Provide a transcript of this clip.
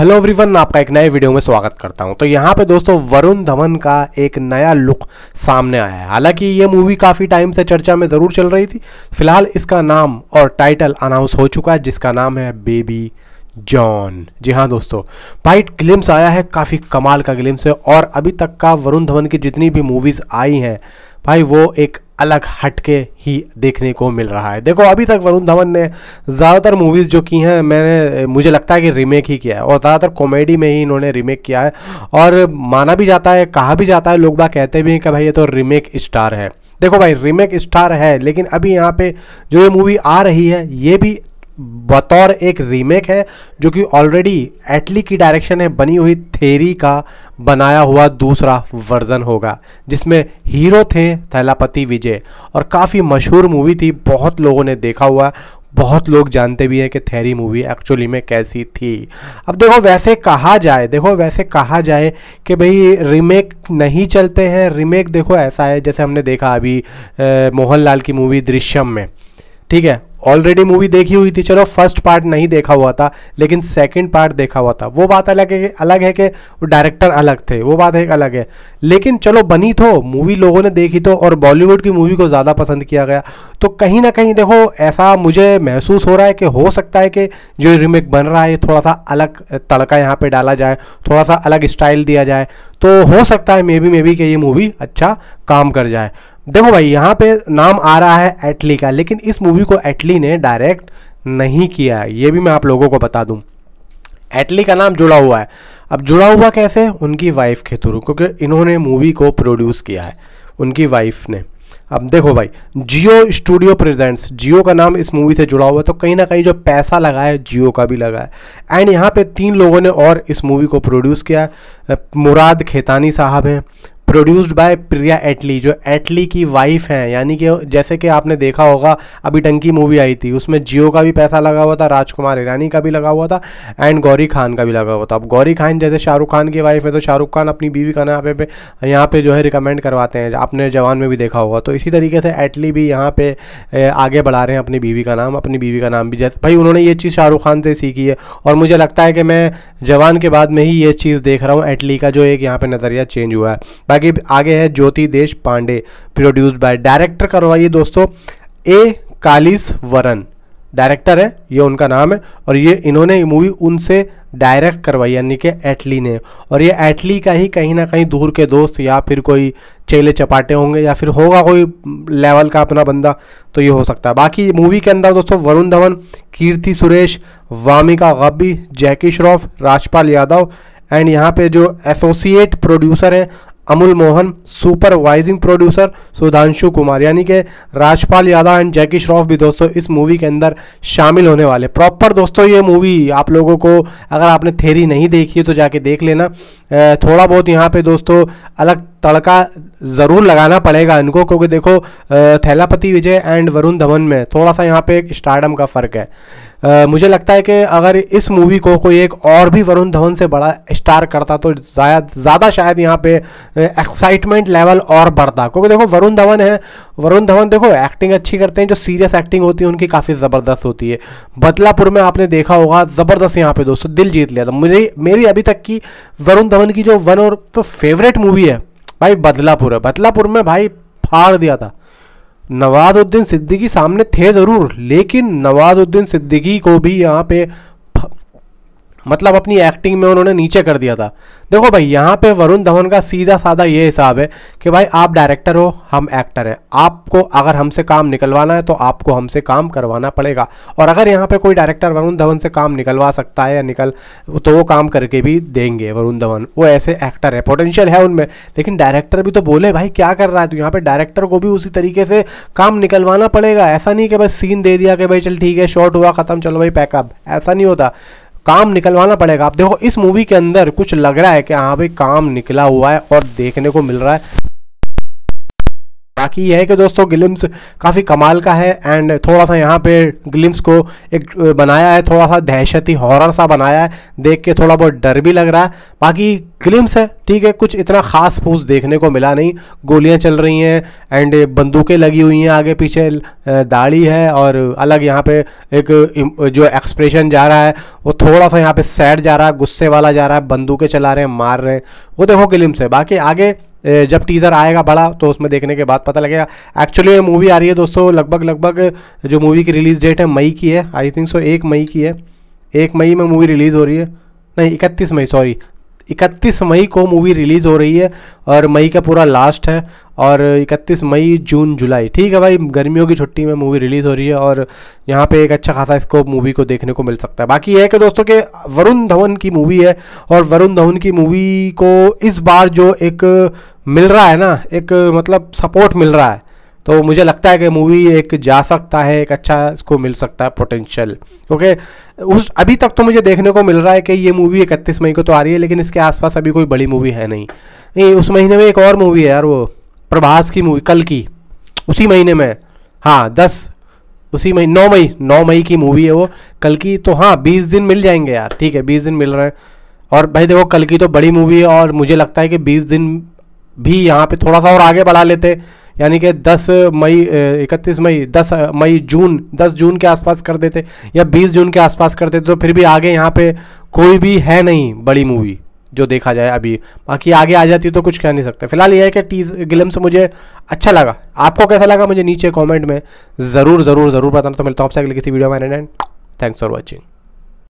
hello everyone आपका एक नए वीडियो में स्वागत करता हूं तो यहां पे दोस्तों वरुण धवन का एक नया लुक सामने आया है हालांकि ये मूवी काफ़ी टाइम से चर्चा में ज़रूर चल रही थी फिलहाल इसका नाम और टाइटल अनाउंस हो चुका है जिसका नाम है बेबी जॉन जी हाँ दोस्तों पाइट ग्लिम्स आया है काफ़ी कमाल का ग्लिम्स है और अभी तक का वरुण धवन की जितनी भी मूवीज़ आई हैं भाई वो एक अलग हटके ही देखने को मिल रहा है देखो अभी तक वरुण धवन ने ज़्यादातर मूवीज़ जो की हैं मैंने मुझे लगता है कि रीमेक ही किया है और ज़्यादातर कॉमेडी में ही इन्होंने रीमेक किया है और माना भी जाता है कहा भी जाता है लोग बात कहते भी हैं कि भाई ये तो रीमेक स्टार है देखो भाई रीमेक स्टार है लेकिन अभी यहाँ पे जो ये मूवी आ रही है ये भी बतौर एक रीमेक है जो कि ऑलरेडी एटली की डायरेक्शन है बनी हुई थेरी का बनाया हुआ दूसरा वर्जन होगा जिसमें हीरो थे थैलापति विजय और काफ़ी मशहूर मूवी थी बहुत लोगों ने देखा हुआ बहुत लोग जानते भी हैं कि थैरी मूवी एक्चुअली में कैसी थी अब देखो वैसे कहा जाए देखो वैसे कहा जाए कि भाई रीमेक नहीं चलते हैं रीमेक देखो ऐसा है जैसे हमने देखा अभी मोहनलाल की मूवी दृश्यम में ठीक है ऑलरेडी मूवी देखी हुई थी चलो फर्स्ट पार्ट नहीं देखा हुआ था लेकिन सेकंड पार्ट देखा हुआ था वो बात अलग है अलग है कि डायरेक्टर अलग थे वो बात एक अलग है लेकिन चलो बनी तो मूवी लोगों ने देखी तो और बॉलीवुड की मूवी को ज़्यादा पसंद किया गया तो कहीं ना कहीं देखो ऐसा मुझे महसूस हो रहा है कि हो सकता है कि जो रिमेक बन रहा है थोड़ा सा अलग तड़का यहाँ पर डाला जाए थोड़ा सा अलग स्टाइल दिया जाए तो हो सकता है मे बी मे बी कि ये मूवी अच्छा काम कर जाए देखो भाई यहाँ पे नाम आ रहा है एटली का लेकिन इस मूवी को एटली ने डायरेक्ट नहीं किया है ये भी मैं आप लोगों को बता दूँ एटली का नाम जुड़ा हुआ है अब जुड़ा हुआ कैसे उनकी वाइफ के थ्रू क्योंकि इन्होंने मूवी को प्रोड्यूस किया है उनकी वाइफ ने अब देखो भाई जियो स्टूडियो प्रेजेंट्स जियो का नाम इस मूवी से जुड़ा हुआ है तो कहीं ना कहीं जो पैसा लगा है जियो का भी लगा है एंड यहाँ पे तीन लोगों ने और इस मूवी को प्रोड्यूस किया है मुराद खेतानी साहब हैं प्रोड्यूस्ड बाय प्रिया एटली जो एटली की वाइफ हैं यानी कि जैसे कि आपने देखा होगा अभी टंकी मूवी आई थी उसमें जियो का भी पैसा लगा हुआ था राजकुमार ईरानी का भी लगा हुआ था एंड गौरी खान का भी लगा हुआ था अब गौरी खान जैसे शाहरुख खान की वाइफ है तो शाहरुख खान अपनी बीवी का यहाँ पे यहाँ पे जो है रिकमेंड करवाते हैं आपने जवान में भी देखा होगा तो इसी तरीके से एटली भी यहाँ पे आगे बढ़ा रहे हैं अपनी बीवी का नाम अपनी बीवी का नाम भी जैसे भाई उन्होंने ये चीज़ शाहरुख खान से सीखी है और मुझे लगता है कि मैं जवान के बाद में ही ये चीज़ देख रहा हूँ एटली का जो एक यहाँ पर नज़रिया चेंज हुआ है बाकी आगे आगे है ज्योति देश पांडे प्रोड्यूस बाय डायरेक्टर करवाइए दोस्तों ए कालिस वरन डायरेक्टर है ये उनका नाम है और ये इन्होंने मूवी उनसे डायरेक्ट करवाई यानी कि एटली ने और ये एटली का ही कहीं ना कहीं दूर के दोस्त या फिर कोई चेले चपाटे होंगे या फिर होगा कोई लेवल का अपना बंदा तो ये हो सकता है बाकी मूवी के अंदर दोस्तों वरुण धवन कीर्ति सुरेश वामिका गब्बी जैकी श्रॉफ राजपाल यादव एंड यहाँ पे जो एसोसिएट प्रोड्यूसर हैं अमूल मोहन सुपरवाइजिंग प्रोड्यूसर सुधांशु कुमार यानी कि राजपाल यादव एंड जैकी श्रॉफ भी दोस्तों इस मूवी के अंदर शामिल होने वाले प्रॉपर दोस्तों ये मूवी आप लोगों को अगर आपने थेरी नहीं देखी है तो जाके देख लेना थोड़ा बहुत यहाँ पे दोस्तों अलग तड़का ज़रूर लगाना पड़ेगा इनको क्योंकि देखो थैलापति विजय एंड वरुण धवन में थोड़ा सा यहाँ पे एक स्टार्डम का फ़र्क है आ, मुझे लगता है कि अगर इस मूवी को कोई एक और भी वरुण धवन से बड़ा स्टार करता तो ज़्यादा शायद यहाँ पे एक्साइटमेंट लेवल और बढ़ता क्योंकि देखो वरुण धवन है वरुण धवन देखो एक्टिंग अच्छी करते हैं जो सीरियस एक्टिंग होती है उनकी काफ़ी ज़बरदस्त होती है बदलापुर में आपने देखा होगा ज़बरदस्त यहाँ पे दोस्तों दिल जीत लिया था मुझे मेरी अभी तक की वरुण धवन की जो वन और फेवरेट मूवी है भाई बदलापुर है बदलापुर में भाई फाड़ दिया था नवाजुद्दीन सिद्दीकी सामने थे ज़रूर लेकिन नवाजुद्दीन सिद्दीकी को भी यहाँ पे मतलब अपनी एक्टिंग में उन्होंने नीचे कर दिया था देखो भाई यहाँ पे वरुण धवन का सीधा साधा ये हिसाब है कि भाई आप डायरेक्टर हो हम एक्टर हैं आपको अगर हमसे काम निकलवाना है तो आपको हमसे काम करवाना पड़ेगा और अगर यहाँ पे कोई डायरेक्टर वरुण धवन से काम निकलवा सकता है या निकल तो वो काम करके भी देंगे वरुण धवन वो ऐसे एक्टर है पोटेंशियल है उनमें लेकिन डायरेक्टर भी तो बोले भाई क्या कर रहा है तो यहाँ पर डायरेक्टर को भी उसी तरीके से काम निकलवाना पड़ेगा ऐसा नहीं कि बस सीन दे दिया कि भाई चल ठीक है शॉर्ट हुआ ख़त्म चलो भाई पैकअप ऐसा नहीं होता काम निकलवाना पड़ेगा आप देखो इस मूवी के अंदर कुछ लग रहा है कि यहाँ पे काम निकला हुआ है और देखने को मिल रहा है बाकी यह है कि दोस्तों ग्लिम्स काफ़ी कमाल का है एंड थोड़ा सा यहाँ पे ग्लिम्स को एक बनाया है थोड़ा सा दहशती हॉरर सा बनाया है देख के थोड़ा बहुत डर भी लग रहा है बाकी ग्लिम्स है ठीक है कुछ इतना ख़ास फूस देखने को मिला नहीं गोलियाँ चल रही हैं एंड बंदूकें लगी हुई हैं आगे पीछे दाढ़ी है और अलग यहाँ पे एक जो एक्सप्रेशन जा रहा है वो थोड़ा सा यहाँ पे सैड जा रहा है गुस्से वाला जा रहा है बंदूकें चला रहे हैं मार रहे हैं वो देखो ग्लिम्स है बाकी आगे जब टीज़र आएगा बड़ा तो उसमें देखने के बाद पता लगेगा एक्चुअली ये मूवी आ रही है दोस्तों लगभग लगभग जो मूवी की रिलीज़ डेट है मई की है आई थिंक सो एक मई की है एक मई में मूवी रिलीज़ हो रही है नहीं इकतीस मई सॉरी इकतीस मई को मूवी रिलीज़ हो रही है और मई का पूरा लास्ट है और 31 मई जून जुलाई ठीक है भाई गर्मियों की छुट्टी में मूवी रिलीज़ हो रही है और यहाँ पे एक अच्छा खासा इसको मूवी को देखने को मिल सकता है बाकी यह है कि दोस्तों के वरुण धवन की मूवी है और वरुण धवन की मूवी को इस बार जो एक मिल रहा है ना एक मतलब सपोर्ट मिल रहा है तो मुझे लगता है कि मूवी एक जा सकता है एक अच्छा इसको मिल सकता है पोटेंशियल क्योंकि उस अभी तक तो मुझे देखने को मिल रहा है कि ये मूवी इकतीस मई को तो आ रही है लेकिन इसके आसपास अभी कोई बड़ी मूवी है नहीं नहीं उस महीने में एक और मूवी है यार वो प्रभास की मूवी कल की उसी महीने में हाँ दस उसी मई नौ मई नौ मई की मूवी है वो कल की तो हाँ बीस दिन मिल जाएंगे यार ठीक है बीस दिन मिल रहे हैं और भाई देखो कल की तो बड़ी मूवी है और मुझे लगता है कि बीस दिन भी यहाँ पे थोड़ा सा और आगे बढ़ा लेते यानी कि 10 मई 31 मई 10 मई जून 10 जून के आसपास कर देते या 20 जून के आसपास कर देते तो फिर भी आगे यहाँ पे कोई भी है नहीं बड़ी मूवी जो देखा जाए अभी बाकी आगे आ जाती तो कुछ कह नहीं सकते फिलहाल यह है कि टीज गिलम से मुझे अच्छा लगा आपको कैसा लगा मुझे नीचे कॉमेंट में ज़रूर ज़रूर ज़रूर बताना तो मिलता हूँ आपसे अगले किसी वीडियो में थैंक्स फॉर वॉचिंग